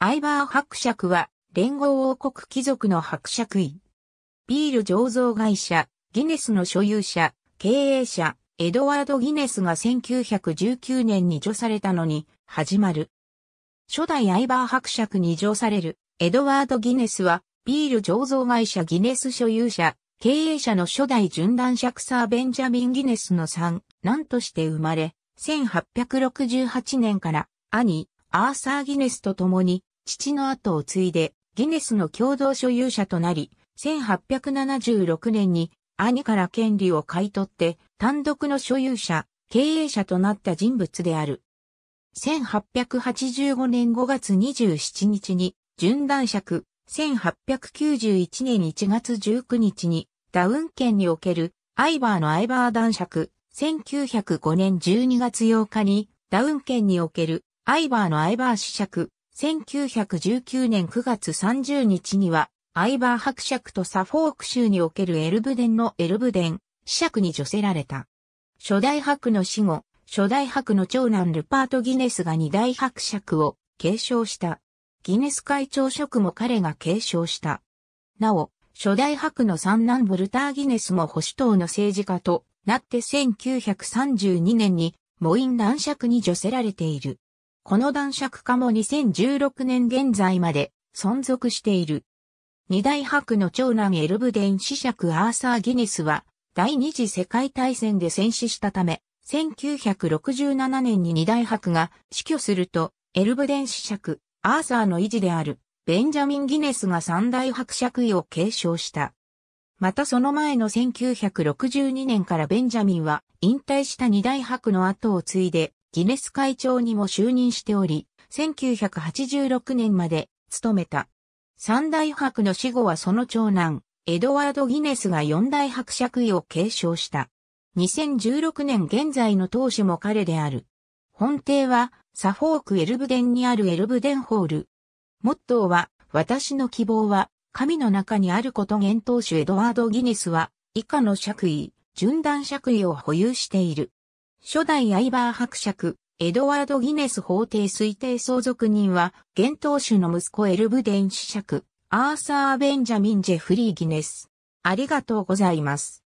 アイバー伯爵は、連合王国貴族の伯爵位。ビール醸造会社、ギネスの所有者、経営者、エドワード・ギネスが1919年に除されたのに、始まる。初代アイバー伯爵に除される、エドワード・ギネスは、ビール醸造会社ギネス所有者、経営者の初代純断爵サー・ベンジャミン・ギネスの3、男として生まれ、1868年から、兄、アーサー・ギネスと共に、父の後を継いで、ギネスの共同所有者となり、1876年に兄から権利を買い取って、単独の所有者、経営者となった人物である。1885年5月27日に、純男爵、1891年1月19日に、ダウン県における、アイバーのアイバー男爵、1905年12月8日に、ダウン県における、アイバーのアイバー子爵、1919年9月30日には、アイバー伯爵とサフォーク州におけるエルブデンのエルブデン、子爵に除せられた。初代伯の死後、初代伯の長男ルパート・ギネスが二代伯爵を継承した。ギネス会長職も彼が継承した。なお、初代伯の三男ボルター・ギネスも保守党の政治家となって1932年にモイン男爵に除せられている。この男爵化も2016年現在まで存続している。二大伯の長男エルブデン子爵アーサー・ギネスは第二次世界大戦で戦死したため、1967年に二大伯が死去すると、エルブデン子爵、アーサーの維持である、ベンジャミン・ギネスが三大伯爵位を継承した。またその前の1962年からベンジャミンは引退した二大伯の後を継いでギネス会長にも就任しており、1986年まで務めた。三大博の死後はその長男、エドワード・ギネスが四大博爵位を継承した。2016年現在の当主も彼である。本邸はサフォーク・エルブデンにあるエルブデンホール。モットーは、私の希望は、神の中にあること現当主エドワード・ギネスは、以下の爵位、順段爵位を保有している。初代アイバー伯爵、エドワード・ギネス法廷推定相続人は、現当主の息子エルブデン子爵、アーサー・ベンジャミン・ジェフリー・ギネス。ありがとうございます。